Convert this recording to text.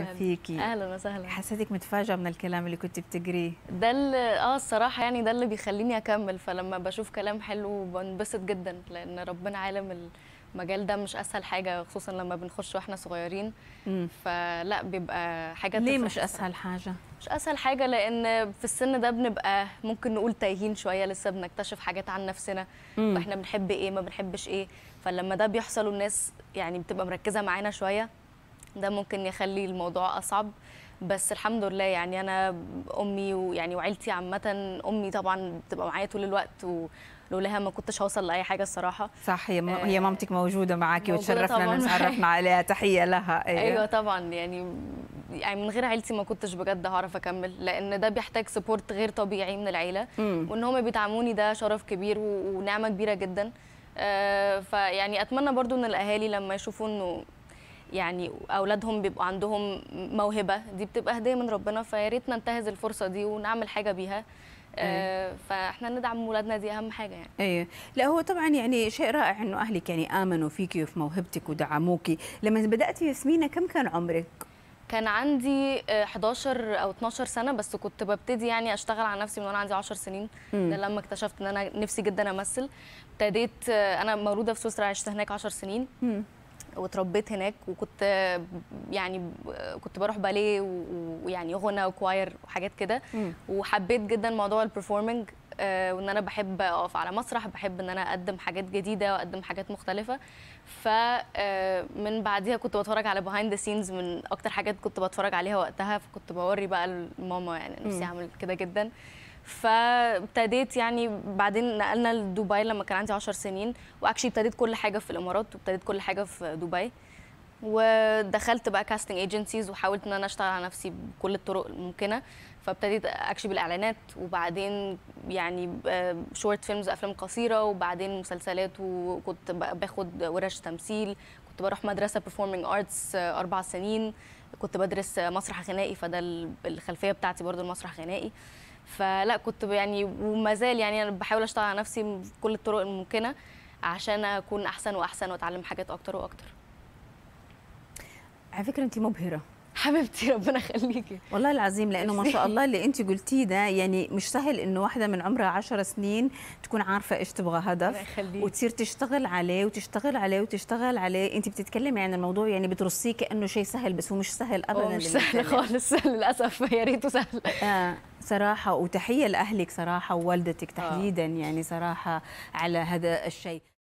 اهلا فيكي اهلا وسهلا حسيتك متفاجئه من الكلام اللي كنت بتجريه ده اللي اه الصراحه يعني ده اللي بيخليني اكمل فلما بشوف كلام حلو بنبسط جدا لان ربنا عالم المجال ده مش اسهل حاجه خصوصا لما بنخش واحنا صغيرين م. فلا بيبقى حاجه ليه مش اسهل حاجه مش اسهل حاجه لان في السن ده بنبقى ممكن نقول تايهين شويه لسه بنكتشف حاجات عن نفسنا م. واحنا بنحب ايه ما بنحبش ايه فلما ده بيحصل والناس يعني بتبقى مركزه معانا شويه ده ممكن يخلي الموضوع اصعب بس الحمد لله يعني انا امي ويعني وعيلتي عامه امي طبعا بتبقى معايا طول الوقت و لولاها ما كنتش هوصل لاي حاجه الصراحه صح هي آه مامتك موجوده معاكي وتشرفنا ان اتعرفنا عليها تحيه لها أيوة. ايوه طبعا يعني يعني من غير عيلتي ما كنتش بجد هعرف اكمل لان ده بيحتاج سبورت غير طبيعي من العيله مم. وان هم بيدعموني ده شرف كبير ونعمه كبيره جدا آه فيعني اتمنى برضو ان الاهالي لما يشوفوا انه يعني اولادهم بيبقوا عندهم موهبه دي بتبقى هديه من ربنا فيا ريت ننتهز الفرصه دي ونعمل حاجه بيها أيه. فاحنا ندعم اولادنا دي اهم حاجه يعني ايه لا هو طبعا يعني شيء رائع انه اهلك يعني امنوا فيكي وفي موهبتك ودعموكي لما بداتي ياسمينه كم كان عمرك كان عندي 11 آه، او 12 سنه بس كنت ببتدي يعني اشتغل على نفسي من وانا عندي 10 سنين ده لما اكتشفت ان انا نفسي جدا امثل ابتديت آه، انا مولوده في سويسرا عشت هناك 10 سنين م. واتربيت هناك وكنت يعني كنت بروح باليه ويعني غنى وكواير وحاجات كده وحبيت جدا موضوع البرفورمنج آه، وان انا بحب اقف على مسرح بحب ان انا اقدم حاجات جديده واقدم حاجات مختلفه فمن آه، بعديها كنت بتفرج على بيهايند ذا سينز من اكتر حاجات كنت بتفرج عليها وقتها فكنت بوري بقى لماما يعني نفسي اعمل كده جدا فابتديت يعني بعدين نقلنا لدبي لما كان عندي 10 سنين واكشلي ابتديت كل حاجه في الامارات وابتديت كل حاجه في دبي ودخلت بقى كاستنج ايجنسيز وحاولت ان انا اشتغل على نفسي بكل الطرق الممكنه فابتديت اكشلي بالاعلانات وبعدين يعني شورت آه، فيلمز افلام قصيره وبعدين مسلسلات وكنت باخد ورش تمثيل كنت بروح مدرسه performing ارتس آه، اربع سنين كنت بدرس مسرح غنائي فده الخلفيه بتاعتي برضو المسرح غنائي فلا كنت يعني وما زال يعني انا بحاول اشتغل على نفسي بكل الطرق الممكنه عشان اكون احسن واحسن واتعلم حاجات اكتر واكتر على فكره انت مبهره حبيبتي ربنا يخليكي والله العظيم لانه ما شاء الله اللي انت قلتيه ده يعني مش سهل انه واحده من عمرها 10 سنين تكون عارفه ايش تبغى هدف وتصير تشتغل عليه وتشتغل عليه وتشتغل عليه انت بتتكلمي عن الموضوع يعني بترصيه كانه شيء سهل بس هو مش سهل ابدا مش سهل خالص للاسف يا ريته سهل آه. صراحه وتحيه لاهلك صراحه ووالدتك آه. تحديدا آه. يعني صراحه على هذا الشيء